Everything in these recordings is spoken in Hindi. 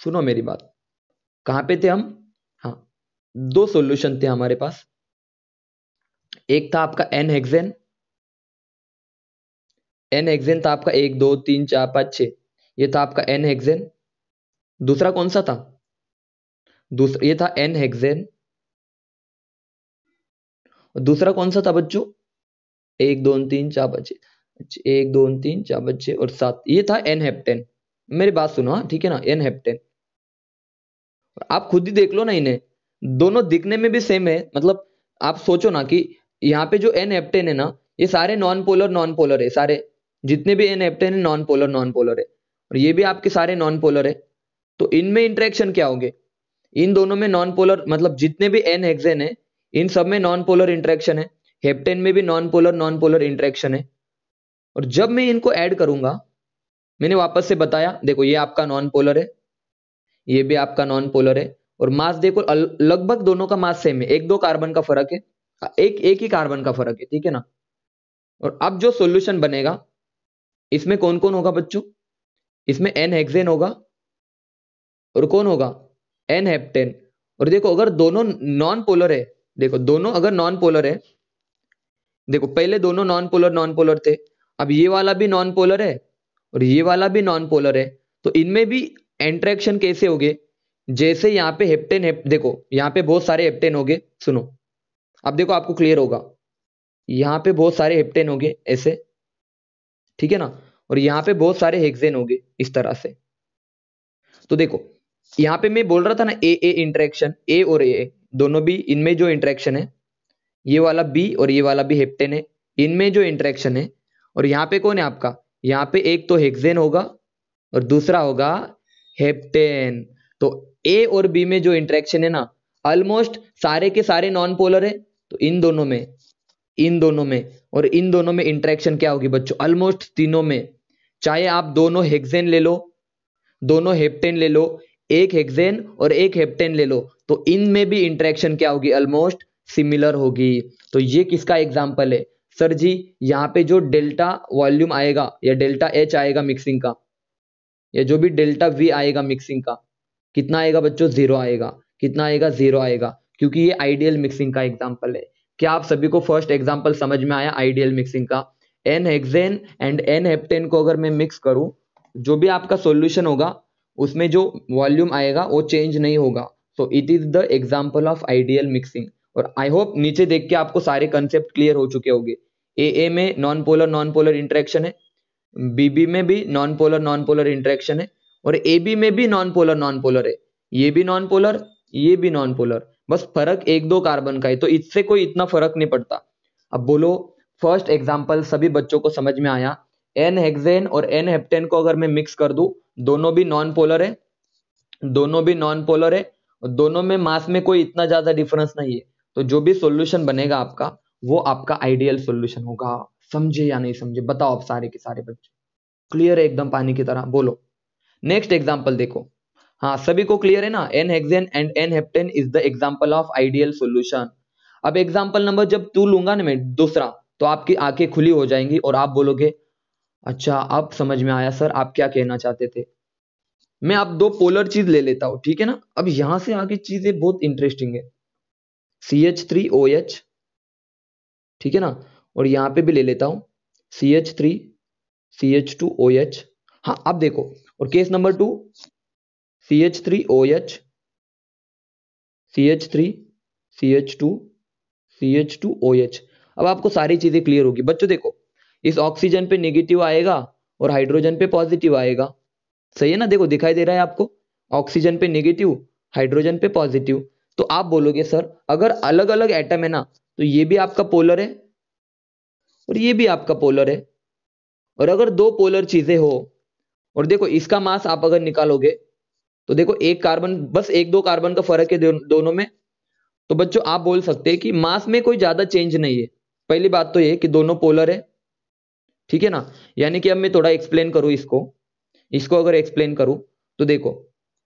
सुनो मेरी बात कहां पे थे हम हाँ दो सॉल्यूशन थे हमारे पास एक था आपका एन हेक्सेन एन हेक्सेन था आपका एक दो तीन चार पाँच छ ये था आपका एन हेक्सेन दूसरा कौन सा था दूसरा ये था एन हेक्सेन दूसरा कौन सा था बच्चों एक दो तीन चार बच्चे एक दो तीन चार बच्चे और सात ये था एन हेप्टेन मेरी बात सुनो हाँ, ठीक है ना एन हेप्टेन आप खुद ही देख लो ना इन्हें दोनों दिखने में भी सेम है मतलब आप सोचो ना कि यहाँ पे जो एन हेप्टेन है ना ये सारे नॉन पोलर नॉन पोलर है सारे जितने भी एन हेप्टेन है नॉन पोलर नॉन पोलर है और ये भी आपके सारे नॉन पोलर है तो इनमें इंट्रेक्शन क्या होंगे इन दोनों में नॉन पोलर मतलब जितने भी एन हेक्सेन है इन सब में नॉन पोलर इंट्रेक्शन है हेप्टेन में भी non polar non polar interaction है और जब मैं इनको ऐड करूंगा मैंने वापस से बताया देखो ये आपका नॉन पोलर है ये भी आपका नॉन पोलर है और मास देखो लगभग दोनों का मास सेम है एक दो कार्बन का फर्क है एक एक ही कार्बन का फर्क है ठीक है ना और अब जो सॉल्यूशन बनेगा इसमें कौन कौन होगा बच्चों इसमें एन हेक्सेन होगा और कौन होगा एन हेप्टेन और देखो अगर दोनों नॉन पोलर है देखो दोनों अगर नॉन पोलर है देखो पहले दोनों नॉन पोलर नॉन पोलर थे अब ये वाला भी नॉन पोलर है और ये वाला भी नॉन पोलर है तो इनमें भी एंट्रैक्शन कैसे हो गए जैसे यहाँ पे हेप्टेन हेप, देखो यहाँ पे बहुत सारे हेप्टेन हो गए सुनो अब देखो आपको क्लियर होगा यहाँ पे बहुत सारे हेप्टेन हो गए ऐसे ठीक है ना और यहाँ पे बहुत सारे हेक्जेन हो गए इस तरह से तो देखो यहाँ पे मैं बोल रहा था ना ए ए इंट्रैक्शन ए और ए दोनों भी इनमें जो इंट्रैक्शन है ये वाला बी और ये वाला भी हेप्टेन है इनमें जो इंट्रैक्शन है और यहाँ पे कौन है आपका यहाँ पे एक तो हेक्सेन होगा और दूसरा होगा हेप्टेन तो ए और बी में जो इंटरेक्शन है ना ऑलमोस्ट सारे के सारे नॉन पोलर है तो इन दोनों में इन दोनों में और इन दोनों में इंटरेक्शन क्या होगी बच्चों ऑलमोस्ट तीनों में चाहे आप दोनों हेक्सेन ले लो दोनों हेप्टेन ले लो एक हेक्सेन और एक हेप्टेन ले लो तो इनमें भी इंटरेक्शन क्या होगी ऑलमोस्ट सिमिलर होगी तो ये किसका एग्जाम्पल है सर जी यहाँ पे जो डेल्टा वॉल्यूम आएगा या डेल्टा एच आएगा मिक्सिंग का या जो भी डेल्टा वी आएगा मिक्सिंग का कितना आएगा बच्चों जीरो आएगा कितना आएगा जीरो आएगा क्योंकि ये आइडियल मिक्सिंग का एग्जाम्पल है क्या आप सभी को फर्स्ट एग्जाम्पल समझ में आया आइडियल मिक्सिंग का n hexane and n heptane को अगर मैं मिक्स करूं जो भी आपका सॉल्यूशन होगा उसमें जो वॉल्यूम आएगा वो चेंज नहीं होगा so it is the example of ideal mixing और आई होप नीचे देख के आपको सारे कंसेप्ट क्लियर हो चुके होंगे ए ए में non polar non polar interaction है बीबी में भी non polar non polar interaction है और ए बी में भी नॉन पोलर नॉन पोलर है ये भी नॉन पोलर ये भी नॉन पोलर बस फर्क एक दो कार्बन का है तो इससे कोई इतना फर्क नहीं पड़ता अब बोलो फर्स्ट एग्जाम्पल सभी बच्चों को समझ में आया एन हेक्न और एन हेप्टेन को अगर मैं मिक्स कर दू दोनों भी नॉन पोलर है दोनों भी नॉन पोलर है और दोनों में मास में कोई इतना ज्यादा डिफरेंस नहीं है तो जो भी सोल्यूशन बनेगा आपका वो आपका आइडियल सोल्यूशन होगा समझे या नहीं समझे बताओ आप सारे के सारे बच्चे क्लियर है एकदम पानी की तरह बोलो नेक्स्ट एग्जाम्पल देखो हाँ सभी को क्लियर है ना n hexane and n heptane is the example of ideal solution अब एग्जाम्पल नंबर जब टू लूंगा ना मैं दूसरा तो आपकी आंखें खुली हो जाएंगी और आप बोलोगे अच्छा अब समझ में आया सर आप क्या कहना चाहते थे मैं आप दो पोलर चीज ले लेता हूँ ठीक है ना अब यहां से आगे चीजें बहुत इंटरेस्टिंग है C H three O H ठीक है ना और यहाँ पे भी ले लेता हूं C H three C H two O H हाँ अब देखो और case number two C H three O H C H three C H two C H two O H अब आपको सारी चीजें क्लियर होगी बच्चों देखो इस ऑक्सीजन पे नेगेटिव आएगा और हाइड्रोजन पे पॉजिटिव आएगा सही है ना देखो दिखाई दे रहा है आपको ऑक्सीजन पे नेगेटिव हाइड्रोजन पे पॉजिटिव तो आप बोलोगे सर अगर अलग अलग एटम है ना तो ये भी आपका पोलर है और ये भी आपका पोलर है और अगर दो पोलर चीजें हो और देखो इसका मास आप अगर निकालोगे तो देखो एक कार्बन बस एक दो कार्बन का फर्क है दोनों में तो बच्चों आप बोल सकते हैं कि मास में कोई ज्यादा चेंज नहीं है पहली बात तो ये कि दोनों पोलर है ठीक है ना यानी कि अब मैं थोड़ा एक्सप्लेन करूं इसको इसको अगर एक्सप्लेन करूं तो देखो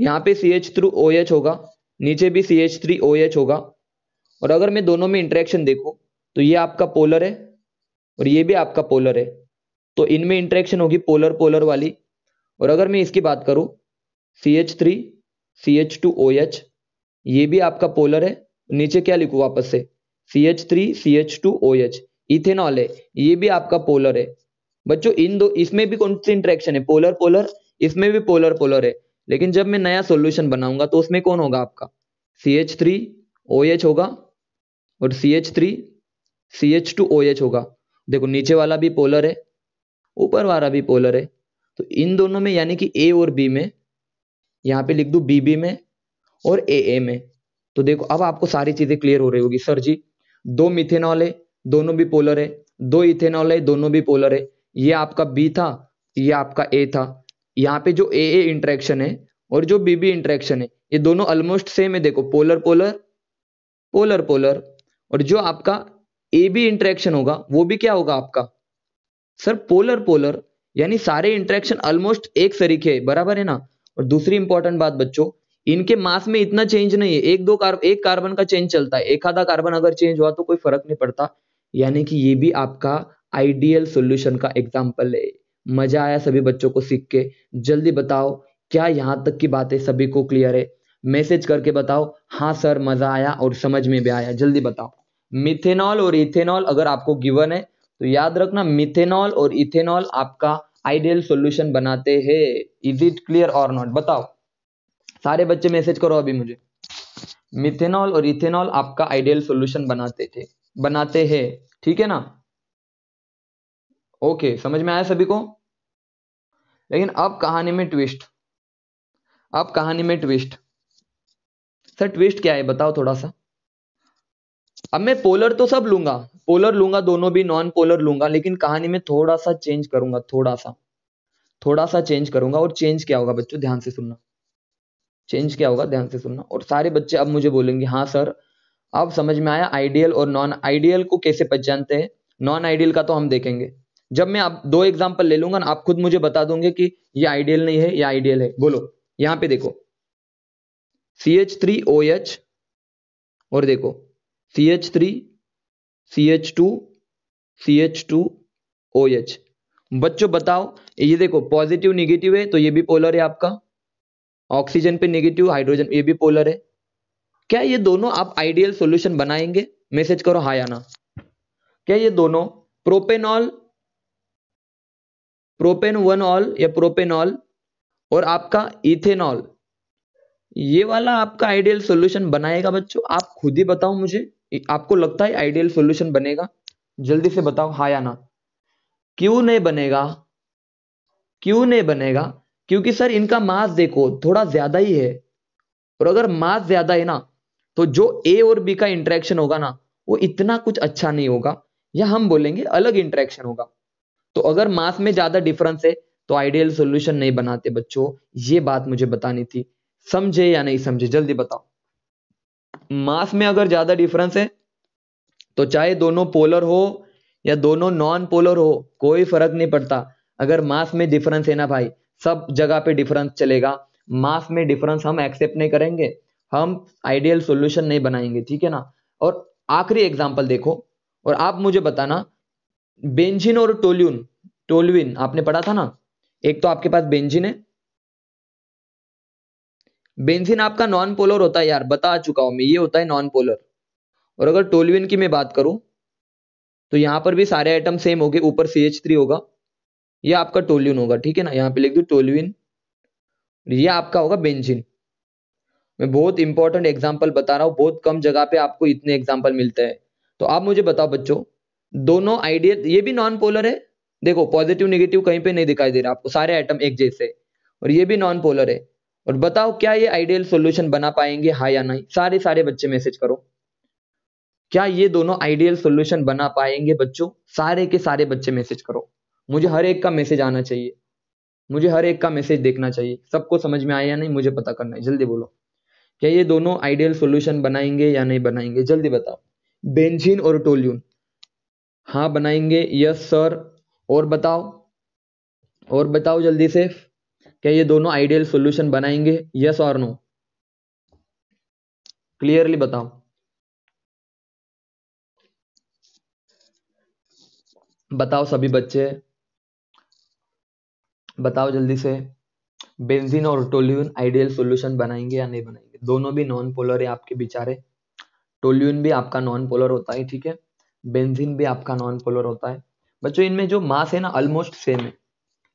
यहाँ पे C H three O H होगा नीचे भी C H three O H होगा और अगर मैं दोनों में इंट्रैक्शन देखो तो ये आपका पोलर है और ये भी आपका पोलर है तो इनमें इंट्रैक्शन होगी पोलर पोलर वाली और अगर मैं इसकी बात करूँ C H three C H two O H ये भी आपका पोलर है नीचे क्या लिखू वापस से C H three C H two O H ethanol है ये भी आपका पोलर है बच्चों इन दो इसमें भी कौन सी इंट्रैक्शन है पोलर पोलर इसमें भी पोलर पोलर है लेकिन जब मैं नया सोल्यूशन बनाऊंगा तो उसमें कौन होगा आपका C H three O H होगा और C H three C H two O H होगा देखो नीचे वाला भी पोलर है ऊपर वाला भी पोलर है तो इन दोनों में यानी कि ए और बी में यहाँ पे लिख दू बी बी में और ए ए में तो देखो अब आपको सारी चीजें क्लियर हो रही होगी सर जी दो मिथेनॉल है दोनों भी पोलर है दो इथेनॉल है दोनों भी पोलर है ये आपका बी था ये आपका ए था यहाँ पे जो ए ए इंट्रैक्शन है और जो बी बी इंट्रैक्शन है ये दोनों ऑलमोस्ट सेम है देखो पोलर पोलर पोलर पोलर और जो आपका ए बी इंट्रैक्शन होगा वो भी क्या होगा आपका सर पोलर पोलर यानी सारे इंट्रैक्शन ऑलमोस्ट एक सरीखे है बराबर है ना और दूसरी इंपॉर्टेंट बात बच्चों इनके मास में इतना चेंज नहीं है एक दो कार्बन एक कार्बन का चेंज चलता है एक आधा कार्बन अगर चेंज हुआ तो कोई फर्क नहीं पड़ता यानी कि ये भी आपका आइडियल सॉल्यूशन का एग्जाम्पल है मज़ा आया सभी बच्चों को सीख के जल्दी बताओ क्या यहाँ तक की बातें सभी को क्लियर है मैसेज करके बताओ हाँ सर मज़ा आया और समझ में भी आया जल्दी बताओ मिथेनॉल और इथेनॉल अगर आपको गिवन है तो याद रखना मिथेनॉल और इथेनॉल आपका आइडियल सॉल्यूशन बनाते हैं इज इट क्लियर और नॉट बताओ सारे बच्चे मैसेज करो अभी मुझे मिथेनॉल और इथेनॉल आपका आइडियल सॉल्यूशन बनाते थे बनाते हैं ठीक है ना ओके समझ में आया सभी को लेकिन अब कहानी में ट्विस्ट अब कहानी में ट्विस्ट सर ट्विस्ट क्या है बताओ थोड़ा सा अब मैं पोलर तो सब लूंगा पोलर लूंगा दोनों भी नॉन पोलर लूंगा लेकिन कहानी में थोड़ा सा चेंज करूंगा थोड़ा सा थोड़ा सा चेंज करूंगा और चेंज क्या होगा बच्चों ध्यान से सुनना चेंज क्या होगा ध्यान से सुनना और सारे बच्चे अब मुझे बोलेंगे हाँ सर अब समझ में आया आइडियल और नॉन आइडियल को कैसे पहचानते हैं नॉन आइडियल का तो हम देखेंगे जब मैं आप दो एग्जाम्पल ले लूंगा ना आप खुद मुझे बता दूंगे कि ये आइडियल नहीं है या आइडियल है बोलो यहां पे देखो C H three O H और देखो C H three C H two C H two O H बच्चों बताओ ये देखो पॉजिटिव निगेटिव है तो ये भी पोलर है आपका ऑक्सीजन पे निगेटिव हाइड्रोजन ये भी पोलर है क्या ये दोनों आप आइडियल सोल्यूशन बनाएंगे मैसेज करो हाँ या ना क्या ये दोनों प्रोपेनॉल प्रोपेन वन ऑल या प्रोपेनॉल और आपका इथेनॉल ये वाला आपका आइडियल सॉल्यूशन बनाएगा बच्चों आप खुद ही बताओ मुझे आपको लगता है आइडियल सॉल्यूशन बनेगा जल्दी से बताओ हा या ना क्यों नहीं बनेगा क्यों नहीं बनेगा क्योंकि सर इनका मास देखो थोड़ा ज्यादा ही है और अगर मास ज्यादा है ना तो जो ए और बी का इंटरेक्शन होगा ना वो इतना कुछ अच्छा नहीं होगा या हम बोलेंगे अलग इंटरेक्शन होगा तो अगर मास में ज्यादा डिफरेंस है तो आइडियल सोल्यूशन नहीं बनाते बच्चों ये बात मुझे बतानी थी समझे या नहीं समझे जल्दी बताओ मास में अगर ज्यादा डिफरेंस है तो चाहे दोनों पोलर हो या दोनों नॉन पोलर हो कोई फर्क नहीं पड़ता अगर मास में डिफरेंस है ना भाई सब जगह पे डिफरेंस चलेगा मास में डिफरेंस हम एक्सेप्ट नहीं करेंगे हम आइडियल सॉल्यूशन नहीं बनाएंगे ठीक है ना और आखिरी एग्जांपल देखो और आप मुझे बताना बेंजिन और टोल्यून टोलविन आपने पढ़ा था ना एक तो आपके पास बेंजिन है बेंजिन आपका नॉन पोलर होता है यार बता चुका हूं मैं ये होता है नॉन पोलर और अगर टोलविन की मैं बात करूं तो यहां पर भी सारे आइटम सेम हो गए ऊपर सी एच थ्री होगा ये आपका टोल्यून होगा ठीक है ना यहाँ पे लिख दू टोलविन ये आपका होगा बेंजिन मैं बहुत इंपॉर्टेंट एग्जाम्पल बता रहा हूँ बहुत कम जगह पे आपको इतने एग्जाम्पल मिलते हैं तो आप मुझे बताओ बच्चों दोनों आइडियल ये भी नॉन पोलर है देखो पॉजिटिव नेगेटिव कहीं पे नहीं दिखाई दे रहा आपको सारे आइटम एक जैसे और ये भी नॉन पोलर है और बताओ क्या ये आइडियल सोल्यूशन बना पाएंगे हाँ या नहीं सारे सारे बच्चे मैसेज करो क्या ये दोनों आइडियल सॉल्यूशन बना पाएंगे बच्चों सारे के सारे बच्चे मैसेज करो मुझे हर एक का मैसेज आना चाहिए मुझे हर एक का मैसेज देखना चाहिए सबको समझ में आया या नहीं मुझे पता करना है जल्दी बोलो क्या ये दोनों आइडियल सॉल्यूशन बनाएंगे या नहीं बनाएंगे जल्दी बताओ बेंजीन और टोल्यून हाँ बनाएंगे यस सर और बताओ और बताओ जल्दी से क्या ये दोनों आइडियल सॉल्यूशन बनाएंगे यस और नो क्लियरली बताओ बताओ सभी बच्चे बताओ जल्दी से बेंजीन और टोल्यून आइडियल सॉल्यूशन बनाएंगे या नहीं बनाएंगे दोनों भी नॉन पोलर है आपके बेचारे टोल्यून भी आपका नॉन पोलर होता है ठीक है बेंजीन भी आपका नॉन पोलर होता है बच्चों इनमें जो मास है ना ऑलमोस्ट सेम है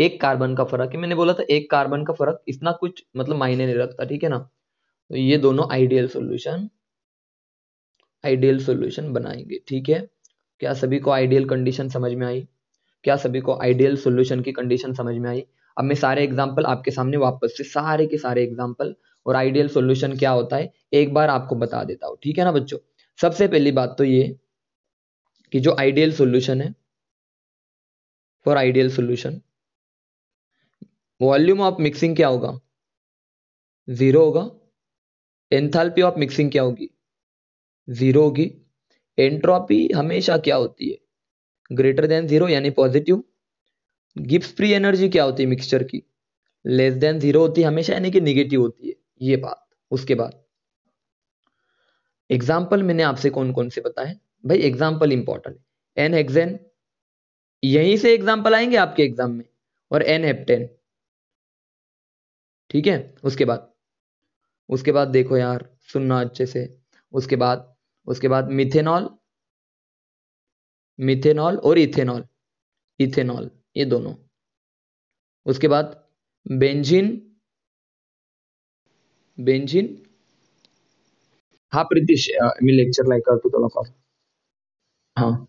एक कार्बन का फर्क है मैंने बोला था एक कार्बन का फर्क इतना कुछ मतलब मायने नहीं रखता ठीक है ना तो ये दोनों आइडियल सोल्यूशन आइडियल सोल्यूशन बनाएंगे ठीक है क्या सभी को आइडियल कंडीशन समझ में आई क्या सभी को आइडियल सोल्यूशन की कंडीशन समझ में आई अब मैं सारे एग्जाम्पल आपके सामने वापस से सारे के सारे एग्जाम्पल और आइडियल सोल्यूशन क्या होता है एक बार आपको बता देता हूँ ठीक है ना बच्चों सबसे पहली बात तो ये कि जो आइडियल सॉल्यूशन है for ideal solution volume of mixing क्या होगा ज़ीरो होगा एंथैल्पी ऑफ मिक्सिंग क्या होगी ज़ीरो होगी एंट्रोपी हमेशा क्या होती है ग्रेटर देन ज़ीरो यानी पॉजिटिव गिप्स फ्री एनर्जी क्या होती है मिक्सचर की लेस देन ज़ीरो होती है हमेशा यानी कि निगेटिव होती है ये बात उसके बाद एग्जाम्पल मैंने आपसे कौन कौन से बताए भाई एग्जाम्पल इंपॉर्टेंट एन हेक्सेन यहीं से एग्जाम्पल आएंगे आपके एग्जाम में और एन हेप्टेन ठीक है उसके बाद उसके बाद देखो यार सुनना अच्छे से उसके बाद उसके बाद मिथेनॉल मिथेनॉल और इथेनॉल इथेनॉल ये दोनों उसके बाद बेंजीन बेंजीन हा प्रितीश मी लेक्चरला ऐकतो तुला कॉल 啊。